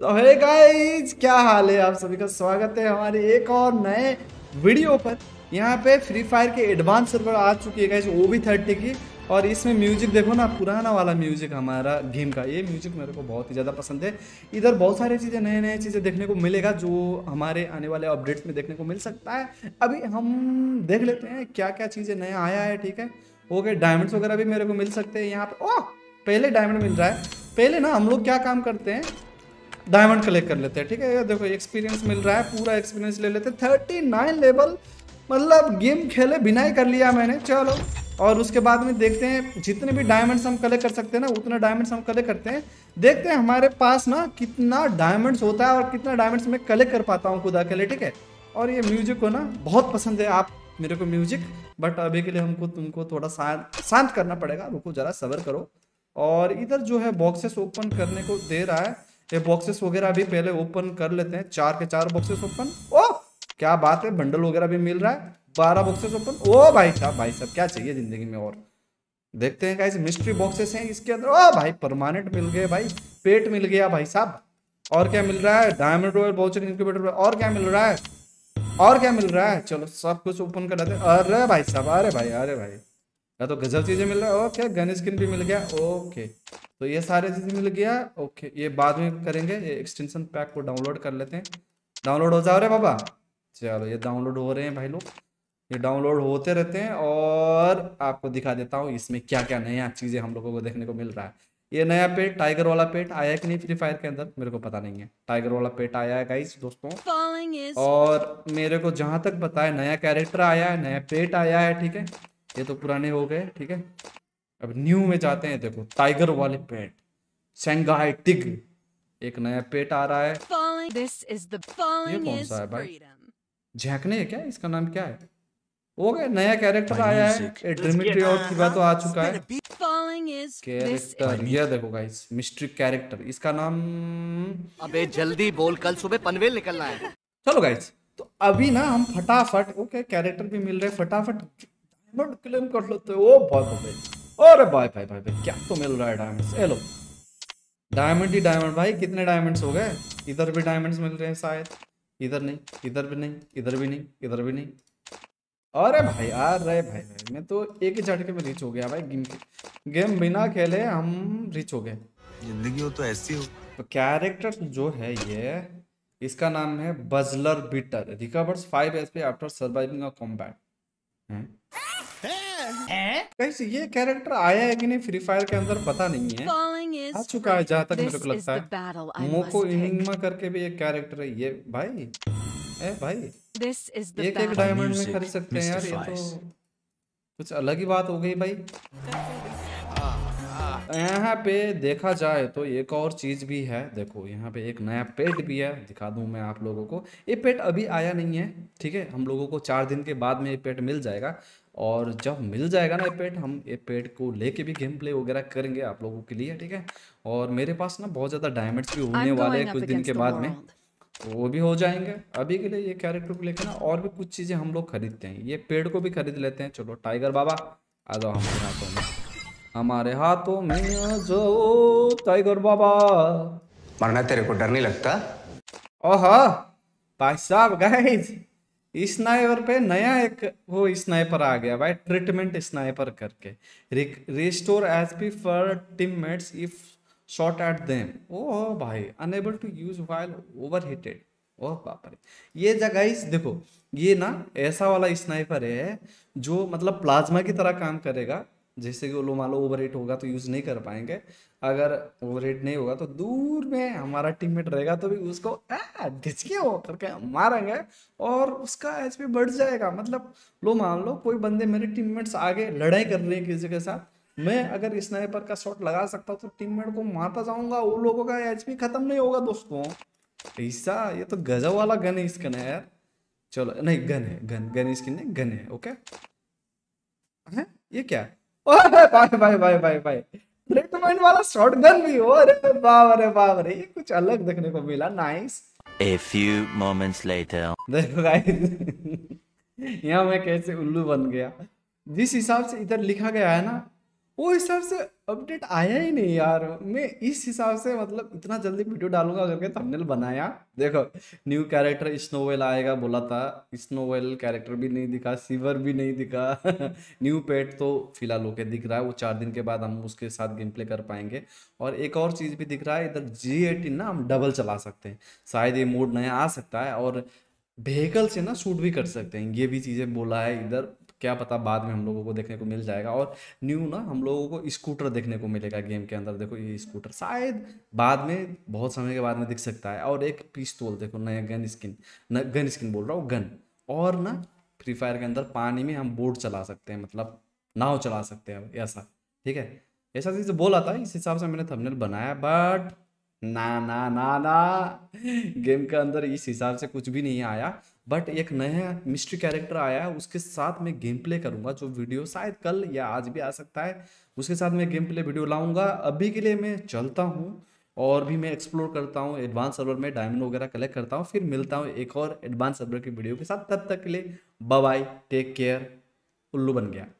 तो hey guys क्या हाल है आप सभी का स्वागत है हमारे एक और नए वीडियो पर यहाँ पे फ्री फायर के एडवांस सर्वर आ चुकी है गाइस वो भी थर्टी की और इसमें म्यूजिक देखो ना पुराना वाला म्यूजिक हमारा गेम का ये म्यूजिक मेरे को बहुत ही ज़्यादा पसंद है इधर बहुत सारी चीज़ें नए नए चीज़ें देखने को मिलेगा जो हमारे आने वाले अपडेट्स में देखने को मिल सकता है अभी हम देख लेते हैं क्या क्या चीज़ें नया आया है ठीक है ओके डायमंड्स वगैरह भी मेरे को मिल सकते हैं यहाँ पे ओह पहले डायमंड मिल रहा है पहले ना हम लोग क्या काम करते हैं डायमंड कलेक्ट कर लेते हैं ठीक है देखो एक्सपीरियंस मिल रहा है पूरा एक्सपीरियंस ले लेते हैं थर्टी नाइन लेवल मतलब गेम खेले बिना ही कर लिया मैंने चलो और उसके बाद में देखते हैं जितने भी डायमंड्स हम कलेक्ट कर सकते हैं ना उतना डायमंड्स हम कलेक्ट करते हैं देखते हैं हमारे पास ना कितना डायमंड्स होता है और कितना डायमंड्स मैं कलेक्ट कर पाता हूँ खुद अकेले ठीक है और ये म्यूजिक को ना बहुत पसंद है आप मेरे को म्यूजिक बट अभी के लिए हमको तुमको थोड़ा शांत शांत करना पड़ेगा रुको जरा सबर करो और इधर जो है बॉक्सेस ओपन करने को दे रहा है ये बॉक्सेस वगैरह भी पहले ओपन कर लेते हैं चार के चार बॉक्सेस ओपन ओ क्या बात है बंडल वगैरह भी मिल रहा है बारह बॉक्सेस ओपन ओ भाई साहब भाई साहब क्या चाहिए जिंदगी में और देखते हैं कैसे मिस्ट्री बॉक्सेस हैं इसके अंदर ओ भाई परमानेंट मिल गए भाई पेट मिल गया भाई साहब और क्या मिल रहा है डायमंड रॉयल बहुत इंक्यूबेटर और क्या मिल रहा है और क्या मिल रहा है चलो सब कुछ ओपन कर लेते अरे भाई साहब अरे भाई अरे भाई या तो गजब चीज़ें मिल रहा है ओके गन स्किन भी मिल गया ओके तो ये सारे चीज़ें मिल गया ओके ये बाद में करेंगे ये एक्सटेंशन पैक को डाउनलोड कर लेते हैं डाउनलोड हो जा रहे बाबा चलो ये डाउनलोड हो रहे हैं भाई लोग ये डाउनलोड होते रहते हैं और आपको दिखा देता हूँ इसमें क्या क्या नया चीज़ें हम लोगों को देखने को मिल रहा है ये नया पेट टाइगर वाला पेट आया कि नहीं फ्री फायर के अंदर मेरे को पता नहीं है टाइगर वाला पेट आया है गाइस दोस्तों और मेरे को जहां तक पता है नया कैरेक्टर आया है नया पेट आया है ठीक है ये तो पुराने हो गए ठीक है अब न्यू में जाते हैं देखो टाइगर वाले पेट सेंगाई टिग एक नया पेट आ रहा है ये कौन सा है भाई झेकने क्या इसका नाम क्या है हो गए नया कैरेक्टर आया है ड्रीमिट्री और किबा तो आ चुका है कैरेक्टर ये देखो गाइस मिस्ट्री कैरेक्टर इसका नाम अबे जल्दी बोल कल सुबह पनवेल निकलना है चलो गाइस तो अभी ना हम फटाफट ओके कैरेक्टर भी मिल रहे फटाफट पेमेंट क्लेम कर लेते हो ओ भाई भाई अरे भाई भाई भाई भाई क्या तो मिल रहा है डायमंड्स ए लो डायमंड ही डायमंड भाई कितने डायमंड्स हो गए इधर भी डायमंड्स मिल रहे हैं शायद इधर नहीं इधर भी नहीं इधर भी नहीं इधर भी नहीं अरे भाई यार रे भाई भाई मैं तो एक ही झटके में रिच हो गया भाई गेम गेम बिना खेले हम रिच हो गए जिंदगी हो तो ऐसी हो तो कैरेक्टर जो है ये इसका नाम है बजलर बिटर रिकवर्स फाइव एस पे आफ्टर सर्वाइविंग अ कॉम्बैट कैसे ये कैरेक्टर आया है कि नहीं फ्री फायर के अंदर पता नहीं है आ चुका है जहाँ तक मेरे को लगता है मोको इनिंगमा करके भी एक कैरेक्टर है ये भाई ए भाई एक एक डायमंड में खरीद सकते हैं यार ये तो कुछ अलग ही बात हो गई भाई यहाँ पे देखा जाए तो एक और चीज़ भी है देखो यहाँ पे एक नया पेट भी है दिखा दू मैं आप लोगों को ये पेट अभी आया नहीं है ठीक है हम लोगों को चार दिन के बाद में ये पेट मिल जाएगा और जब मिल जाएगा ना ये पेट हम ये पेट को लेके भी गेम प्ले वगैरह करेंगे आप लोगों के लिए ठीक है और मेरे पास ना बहुत ज़्यादा डायमंड्स भी होने वाले हैं कुछ दिन के बाद में तो वो भी हो जाएंगे अभी के लिए ये कैरेक्टर को लेकर ना और भी कुछ चीज़ें हम लोग खरीदते हैं ये पेड़ को भी खरीद लेते हैं चलो टाइगर बाबा आ जाओ हम हमारे हाथों में जो टाइगर बाबा मरना तेरे को डर नहीं लगता ओह भाई साहब गाइस स्नाइपर पे नया एक वो स्नाइपर आ गया भाई ट्रीटमेंट स्नाइपर करके restore H P for teammates if shot at them oh भाई unable to use while overheated oh बाप रे ये जगह देखो ये ना ऐसा वाला स्नाइपर है जो मतलब प्लाज्मा की तरह काम करेगा जैसे कि वो मान लो ओवर होगा तो यूज़ नहीं कर पाएंगे अगर ओवर नहीं होगा तो दूर में हमारा टीममेट रहेगा तो भी उसको ढिचके हो करके मारेंगे और उसका एच बढ़ जाएगा मतलब लो मान लो कोई बंदे मेरे टीममेट्स आगे लड़ाई कर रहे हैं किसी के साथ मैं अगर स्नाइपर का शॉट लगा सकता हूँ तो टीममेट को मारता जाऊंगा वो लोगों का एच खत्म नहीं होगा दोस्तों ऐसा ये तो गजब वाला गन है इसका यार चलो नहीं गन है गन गन स्किन नहीं गन है ओके है ये क्या है वाला शॉटगन भी हो अरे बाप अरे बाप कुछ अलग देखने को मिला नाइस ए few देखो गाइस यहाँ मैं कैसे उल्लू बन गया जिस हिसाब से इधर लिखा गया है ना वो हिसाब से अपडेट आया ही नहीं यार मैं इस हिसाब से मतलब इतना जल्दी वीडियो डालूंगा करके थंबनेल बनाया देखो न्यू कैरेक्टर स्नोवेल आएगा बोला था स्नोवेल कैरेक्टर भी नहीं दिखा सीवर भी नहीं दिखा न्यू पेट तो फिलहाल होके दिख रहा है वो चार दिन के बाद हम उसके साथ गेम प्ले कर पाएंगे और एक और चीज़ भी दिख रहा है इधर जी एटीन ना हम डबल चला सकते हैं शायद ये मोड नया आ सकता है और व्हीकल से ना शूट भी कर सकते हैं ये भी चीज़ें बोला है इधर क्या पता बाद में हम लोगों को देखने को मिल जाएगा और न्यू ना हम लोगों को स्कूटर देखने को मिलेगा गेम के अंदर देखो ये स्कूटर शायद बाद में बहुत समय के बाद में दिख सकता है और एक पिस्तौल देखो नया गन स्किन न गन स्किन बोल रहा हूँ गन और ना फ्री फायर के अंदर पानी में हम बोट चला सकते हैं मतलब नाव चला सकते हैं ऐसा ठीक है ऐसा चीज़ बोला था इस हिसाब से मैंने थंबनेल बनाया बट ना ना ना ना गेम के अंदर इस हिसाब से कुछ भी नहीं आया बट एक नया मिस्ट्री कैरेक्टर आया है उसके साथ मैं गेम प्ले करूँगा जो वीडियो शायद कल या आज भी आ सकता है उसके साथ मैं गेम प्ले वीडियो लाऊंगा अभी के लिए मैं चलता हूँ और भी मैं एक्सप्लोर करता हूँ एडवांस सर्वर में डायमंड वगैरह कलेक्ट करता हूँ फिर मिलता हूँ एक और एडवांस सर्वर की वीडियो के साथ तब तक के लिए बाय टेक केयर उल्लू बन गया